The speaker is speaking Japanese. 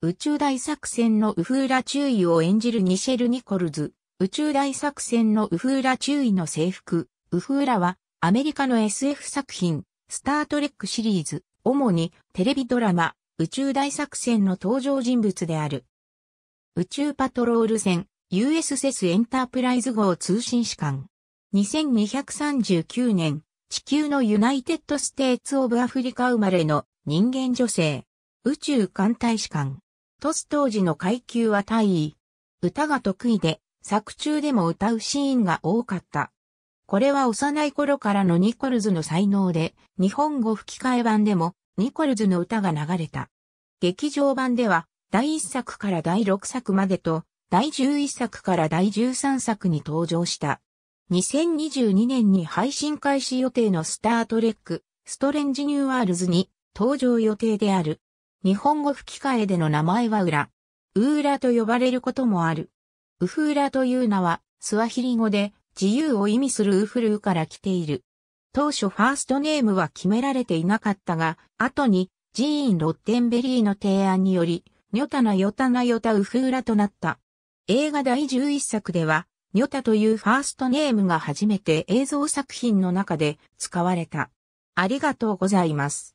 宇宙大作戦のウフーラ注意を演じるニシェル・ニコルズ。宇宙大作戦のウフーラ注意の制服。ウフーラはアメリカの SF 作品、スタートレックシリーズ、主にテレビドラマ、宇宙大作戦の登場人物である。宇宙パトロール船、USS エンタープライズ号通信士官。2239年、地球のユナイテッドステーツオブアフリカ生まれの人間女性。宇宙艦隊士官。トス当時の階級は大尉。歌が得意で、作中でも歌うシーンが多かった。これは幼い頃からのニコルズの才能で、日本語吹き替え版でもニコルズの歌が流れた。劇場版では、第1作から第6作までと、第11作から第13作に登場した。2022年に配信開始予定のスタートレック、ストレンジニューワールズに登場予定である日本語吹き替えでの名前はウラ。ウーラと呼ばれることもある。ウフーラという名は、スワヒリ語で、自由を意味するウフルーから来ている。当初ファーストネームは決められていなかったが、後に、ジーン・ロッテンベリーの提案により、ニョタナ・ヨタナ・ヨタ・ウフーラとなった。映画第11作では、ニョタというファーストネームが初めて映像作品の中で使われた。ありがとうございます。